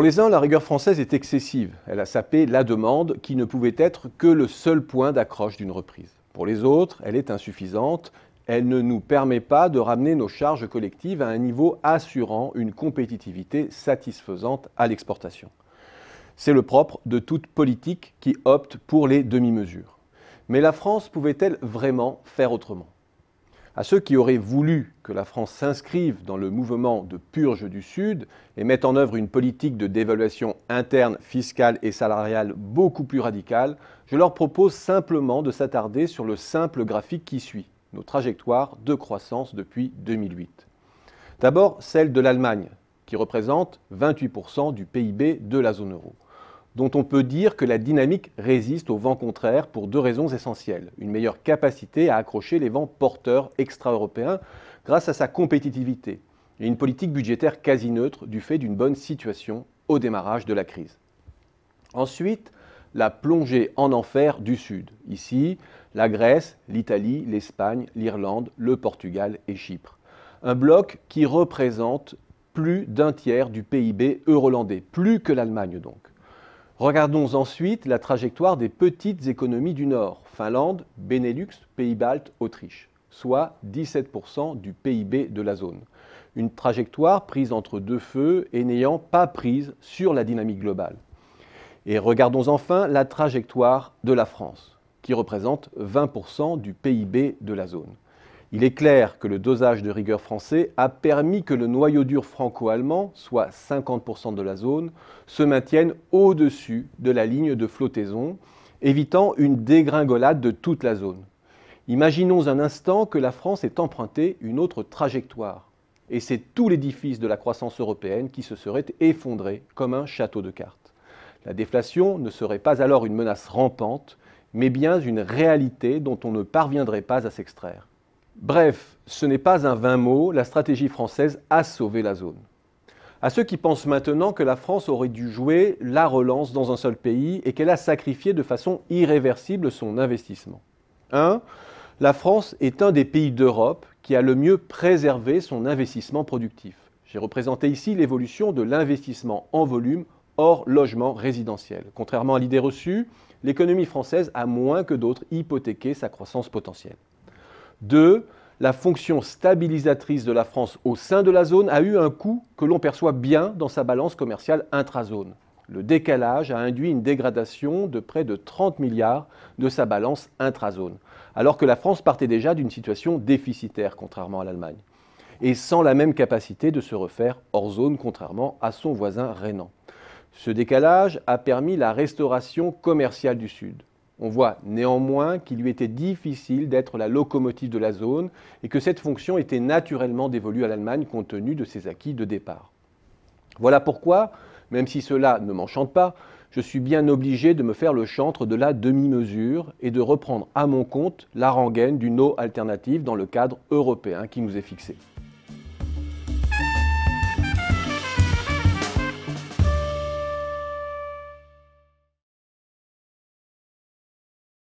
Pour les uns, la rigueur française est excessive. Elle a sapé la demande qui ne pouvait être que le seul point d'accroche d'une reprise. Pour les autres, elle est insuffisante. Elle ne nous permet pas de ramener nos charges collectives à un niveau assurant une compétitivité satisfaisante à l'exportation. C'est le propre de toute politique qui opte pour les demi-mesures. Mais la France pouvait-elle vraiment faire autrement à ceux qui auraient voulu que la France s'inscrive dans le mouvement de purge du Sud et mette en œuvre une politique de dévaluation interne, fiscale et salariale beaucoup plus radicale, je leur propose simplement de s'attarder sur le simple graphique qui suit, nos trajectoires de croissance depuis 2008. D'abord, celle de l'Allemagne, qui représente 28% du PIB de la zone euro dont on peut dire que la dynamique résiste au vent contraire pour deux raisons essentielles. Une meilleure capacité à accrocher les vents porteurs extra-européens grâce à sa compétitivité et une politique budgétaire quasi neutre du fait d'une bonne situation au démarrage de la crise. Ensuite, la plongée en enfer du Sud. Ici, la Grèce, l'Italie, l'Espagne, l'Irlande, le Portugal et Chypre. Un bloc qui représente plus d'un tiers du PIB eurolandais, plus que l'Allemagne donc. Regardons ensuite la trajectoire des petites économies du Nord, Finlande, Benelux, Pays-Baltes, Autriche, soit 17% du PIB de la zone. Une trajectoire prise entre deux feux et n'ayant pas prise sur la dynamique globale. Et regardons enfin la trajectoire de la France, qui représente 20% du PIB de la zone. Il est clair que le dosage de rigueur français a permis que le noyau dur franco-allemand, soit 50% de la zone, se maintienne au-dessus de la ligne de flottaison, évitant une dégringolade de toute la zone. Imaginons un instant que la France ait emprunté une autre trajectoire, et c'est tout l'édifice de la croissance européenne qui se serait effondré comme un château de cartes. La déflation ne serait pas alors une menace rampante, mais bien une réalité dont on ne parviendrait pas à s'extraire. Bref, ce n'est pas un vain mot, la stratégie française a sauvé la zone. À ceux qui pensent maintenant que la France aurait dû jouer la relance dans un seul pays et qu'elle a sacrifié de façon irréversible son investissement. 1. La France est un des pays d'Europe qui a le mieux préservé son investissement productif. J'ai représenté ici l'évolution de l'investissement en volume hors logement résidentiel. Contrairement à l'idée reçue, l'économie française a moins que d'autres hypothéqué sa croissance potentielle. 2. la fonction stabilisatrice de la France au sein de la zone a eu un coût que l'on perçoit bien dans sa balance commerciale intrazone. Le décalage a induit une dégradation de près de 30 milliards de sa balance intrazone, alors que la France partait déjà d'une situation déficitaire, contrairement à l'Allemagne, et sans la même capacité de se refaire hors zone, contrairement à son voisin rhénan. Ce décalage a permis la restauration commerciale du Sud, on voit néanmoins qu'il lui était difficile d'être la locomotive de la zone et que cette fonction était naturellement dévolue à l'Allemagne compte tenu de ses acquis de départ. Voilà pourquoi, même si cela ne m'enchante pas, je suis bien obligé de me faire le chantre de la demi-mesure et de reprendre à mon compte la rengaine d'une eau alternative dans le cadre européen qui nous est fixé.